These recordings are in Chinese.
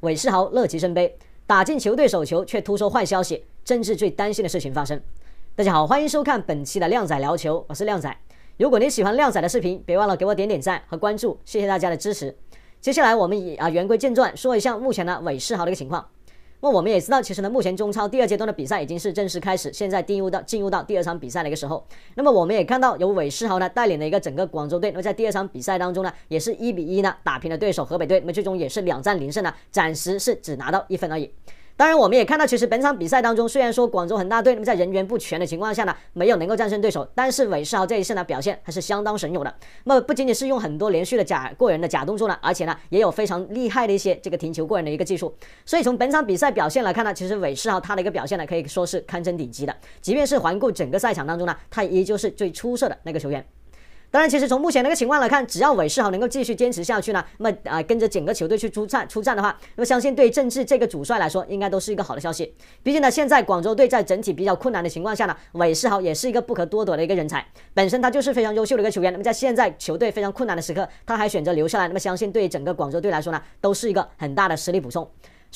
韦世豪乐极生悲，打进球队手球，却突收坏消息，真是最担心的事情发生。大家好，欢迎收看本期的靓仔聊球，我是靓仔。如果你喜欢靓仔的视频，别忘了给我点点赞和关注，谢谢大家的支持。接下来我们以啊言归正传，说一下目前呢韦世豪的一个情况。那我们也知道，其实呢，目前中超第二阶段的比赛已经是正式开始，现在进入到进入到第二场比赛的一个时候。那么我们也看到，由韦世豪呢带领的一个整个广州队，那么在第二场比赛当中呢，也是一比一呢打平了对手河北队，那么最终也是两战零胜呢，暂时是只拿到一分而已。当然，我们也看到，其实本场比赛当中，虽然说广州恒大队那么在人员不全的情况下呢，没有能够战胜对手，但是韦世豪这一次呢表现还是相当神勇的。那么不仅仅是用很多连续的假过人的假动作呢，而且呢也有非常厉害的一些这个停球过人的一个技术。所以从本场比赛表现来看呢，其实韦世豪他的一个表现呢可以说是堪称顶级的。即便是环顾整个赛场当中呢，他依旧是最出色的那个球员。当然，其实从目前那个情况来看，只要韦世豪能够继续坚持下去呢，那么啊跟着整个球队去出战出战的话，那么相信对于郑智这个主帅来说，应该都是一个好的消息。毕竟呢，现在广州队在整体比较困难的情况下呢，韦世豪也是一个不可多得的一个人才，本身他就是非常优秀的一个球员。那么在现在球队非常困难的时刻，他还选择留下来，那么相信对于整个广州队来说呢，都是一个很大的实力补充。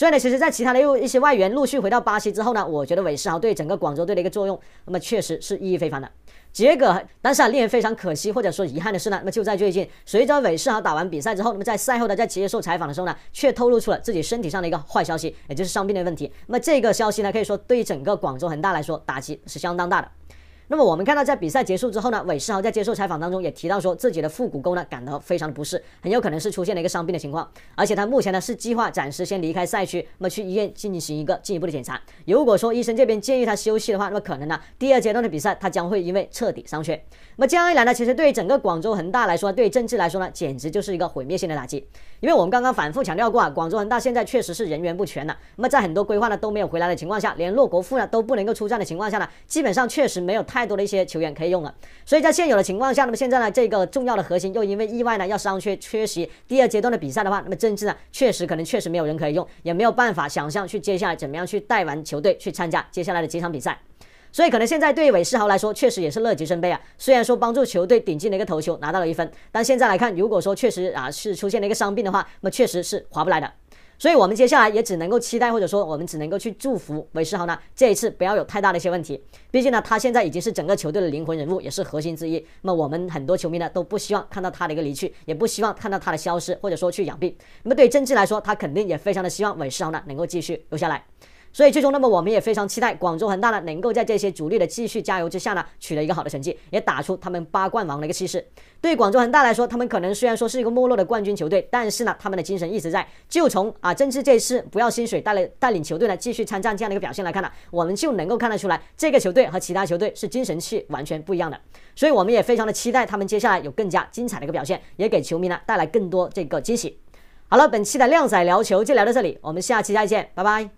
所以呢，其实，在其他的又一些外援陆续回到巴西之后呢，我觉得韦世豪对整个广州队的一个作用，那么确实是意义非凡的。结果，但是啊，令人非常可惜或者说遗憾的是呢，那么就在最近，随着韦世豪打完比赛之后，那么在赛后呢，在接受采访的时候呢，却透露出了自己身体上的一个坏消息，也就是伤病的问题。那么这个消息呢，可以说对于整个广州恒大来说，打击是相当大的。那么我们看到，在比赛结束之后呢，韦世豪在接受采访当中也提到说，自己的腹股沟呢感到非常的不适，很有可能是出现了一个伤病的情况。而且他目前呢是计划暂时先离开赛区，那么去医院进行一个进一步的检查。如果说医生这边建议他休息的话，那么可能呢第二阶段的比赛他将会因为彻底伤缺。那么这样一来呢，其实对于整个广州恒大来说，对郑智来说呢，简直就是一个毁灭性的打击。因为我们刚刚反复强调过啊，广州恒大现在确实是人员不全了。那么在很多规划呢都没有回来的情况下，连洛国富呢都不能够出战的情况下呢，基本上确实没有太。太多的一些球员可以用了，所以在现有的情况下，那么现在呢，这个重要的核心又因为意外呢要伤缺缺席第二阶段的比赛的话，那么真是呢确实可能确实没有人可以用，也没有办法想象去接下来怎么样去带完球队去参加接下来的几场比赛，所以可能现在对于韦世豪来说，确实也是乐极生悲啊。虽然说帮助球队顶进了一个头球拿到了一分，但现在来看，如果说确实啊是出现了一个伤病的话，那么确实是划不来的。所以，我们接下来也只能够期待，或者说，我们只能够去祝福韦世豪呢，这一次不要有太大的一些问题。毕竟呢，他现在已经是整个球队的灵魂人物，也是核心之一。那么，我们很多球迷呢都不希望看到他的一个离去，也不希望看到他的消失，或者说去养病。那么，对于郑智来说，他肯定也非常的希望韦世豪呢能够继续留下来。所以最终，那么我们也非常期待广州恒大呢，能够在这些主力的继续加油之下呢，取得一个好的成绩，也打出他们八冠王的一个气势。对广州恒大来说，他们可能虽然说是一个没落的冠军球队，但是呢，他们的精神一直在。就从啊，正是这次不要薪水带领带领球队呢继续参战这样的一个表现来看呢，我们就能够看得出来，这个球队和其他球队是精神气完全不一样的。所以我们也非常的期待他们接下来有更加精彩的一个表现，也给球迷呢带来更多这个惊喜。好了，本期的靓仔聊球就聊到这里，我们下期再见，拜拜。